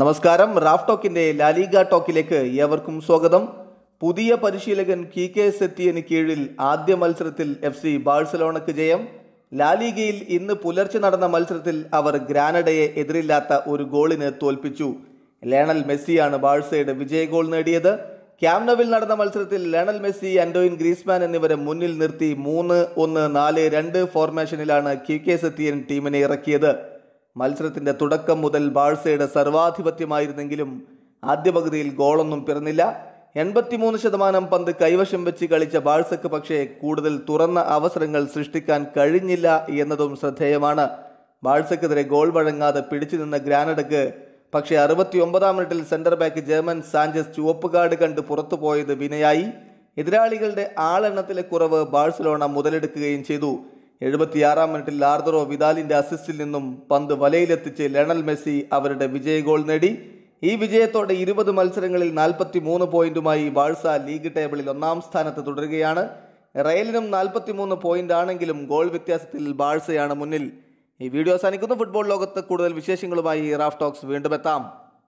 നമസ്കാരം Raf ടോക്കിന്റെ La Liga ടോക്കിലേക്ക് ഏവർക്കും സ്വാഗതം പുതിയ പരിശീലകൻ കി കെ സെത്തിയന് കീഴിൽ ആദ്യ മത്സരത്തിൽ എഫ് സി ബാഴ്സലോണക്ക് ജയം ലാലിഗയിൽ ഇന്ന് പുലർച്ചെ നടന്ന മത്സരത്തിൽ അവർ ഗ്രാനഡയെ എതിരില്ലാത്ത ഒരു ഗോളിന് തോൽപ്പിച്ചു ലയണൽ മെസ്സിയാണ് ബാഴ്സയുടെ വിജയ ഗോൾ നേടിയത് ക്യാംനവിൽ നടന്ന മത്സരത്തിൽ ലയണൽ മെസ്സി അൻഡോയിൻ ഗ്രീസ്മാൻ എന്നിവരെ മുന്നിൽ നിർത്തി മൂന്ന് ഒന്ന് നാല് രണ്ട് ഫോർമേഷനിലാണ് കി കെ സെത്തിയൻ ടീമിനെ ഇറക്കിയത് മത്സരത്തിൻ്റെ തുടക്കം മുതൽ ബാഴ്സയുടെ സർവാധിപത്യമായിരുന്നെങ്കിലും ആദ്യ പകുതിയിൽ ഗോളൊന്നും പിറന്നില്ല എൺപത്തിമൂന്ന് ശതമാനം പന്ത് കൈവശം വെച്ച് കളിച്ച ബാഴ്സക്ക് പക്ഷേ കൂടുതൽ തുറന്ന അവസരങ്ങൾ സൃഷ്ടിക്കാൻ കഴിഞ്ഞില്ല എന്നതും ശ്രദ്ധേയമാണ് ബാഴ്സക്കെതിരെ ഗോൾ വഴങ്ങാതെ പിടിച്ചു നിന്ന ഗ്രാനഡക്ക് പക്ഷേ അറുപത്തിയൊമ്പതാം മിനിറ്റിൽ സെന്റർ ബാക്ക് ജർമ്മൻ സാഞ്ചസ് ചുവപ്പ് കാർഡ് കണ്ട് പുറത്തുപോയത് വിനയായി എതിരാളികളുടെ ആളെണ്ണത്തിലെ കുറവ് ബാഴ്സലോണ മുതലെടുക്കുകയും ചെയ്തു എഴുപത്തിയാറാം മിനിറ്റിൽ ലാർദറോ വിദാലിന്റെ അസിസ്റ്റിൽ നിന്നും പന്ത് വലയിലെത്തിച്ച് ലണൽ മെസ്സി അവരുടെ വിജയ ഗോൾ നേടി ഈ വിജയത്തോടെ ഇരുപത് മത്സരങ്ങളിൽ നാൽപ്പത്തി മൂന്ന് പോയിന്റുമായി ബാഴ്സ ലീഗ് ടേബിളിൽ ഒന്നാം സ്ഥാനത്ത് തുടരുകയാണ് റയലിനും മൂന്ന് പോയിന്റ് ആണെങ്കിലും ഗോൾ വ്യത്യാസത്തിൽ ബാഴ്സയാണ് മുന്നിൽ ഈ വീഡിയോ അവസാനിക്കുന്നു ഫുട്ബോൾ ലോകത്ത് കൂടുതൽ വിശേഷങ്ങളുമായി റാഫ് ടോക്സ് വീണ്ടും എത്താം